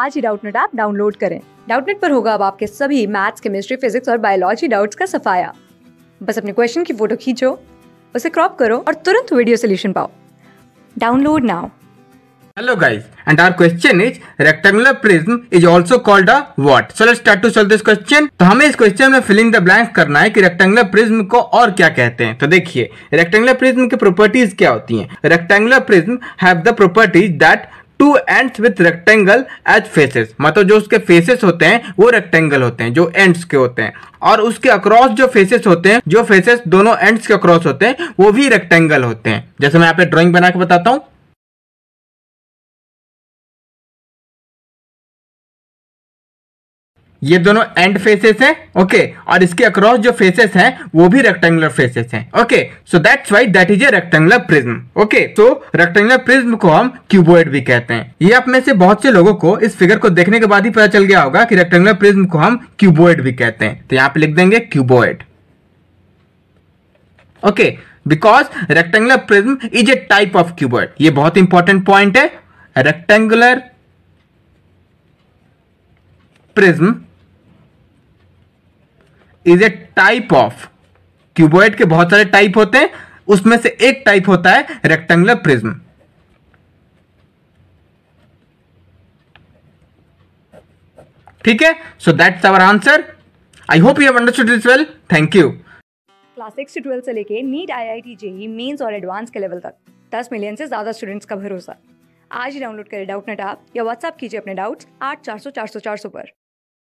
आज ही Doubtnut app download करें डाउटनेट पर होगा अब आपके सभी मैथ्स केमिस्ट्री फिजिक्स और बायोलॉजी डाउट्स का सफाया बस अपने क्वेश्चन की फोटो खींचो उसे क्रॉप करो और तुरंत वीडियो सोल्यूशन पाओ download now Hello guys and our question is rectangular prism is also called a what? So let's start to solve this question. तो हमें इस क्वेश्चन में फिलिंग द ब्लैंक्स करना है कि रेक्टेंगुलर प्रिज्म को और क्या कहते हैं तो देखिए रेक्टेंगुलर प्रिज्म की प्रॉपर्टीज क्या होती हैं? Rectangular prism have the properties that two ends with rectangle as faces मतलब जो उसके फेसेस होते हैं वो रेक्टेंगल होते हैं जो एंड्स के होते हैं और उसके अक्रॉस जो फेसेस होते हैं जो फेसेस दोनों एंड्स के अक्रॉस होते हैं वो भी रेक्टेंगल होते हैं जैसे मैं यहाँ पे ड्रॉइंग बना के बताता हूँ ये दोनों एंड फेसेस हैं ओके और इसके अक्रॉस जो फेसेस हैं वो भी रेक्टेंगुलर फेसेस हैं okay so that's why that is a rectangular prism okay तो रेक्टेंगुलर प्रिज्म को हम क्यूबोइड भी कहते हैं ये आप में से बहुत से लोगों को इस फिगर को देखने के बाद ही पता चल गया होगा कि रेक्टेंगुलर प्रिज्म को हम क्यूबॉइड भी कहते हैं तो यहां पर लिख देंगे cuboid okay because rectangular prism is a type of cuboid ये बहुत इंपॉर्टेंट पॉइंट है rectangular prism is a type of cuboid के बहुत सारे टाइप होते हैं उसमें से एक टाइप होता है रेक्टेंगुलर प्रिज्म ठीक है so that's our answer I hope you have understood this well thank you class six to twelfth से लेके NEET I I T JEE mains और एडवांस के लेवल तक दस मिलियन से ज़्यादा स्टूडेंट्स का भरोसा आज ही डाउनलोड करें डाउट नेट ऐप या व्हाट्सएप कीजिए अपने डाउट्स आठ चार सौ चार सौ चार सौ पर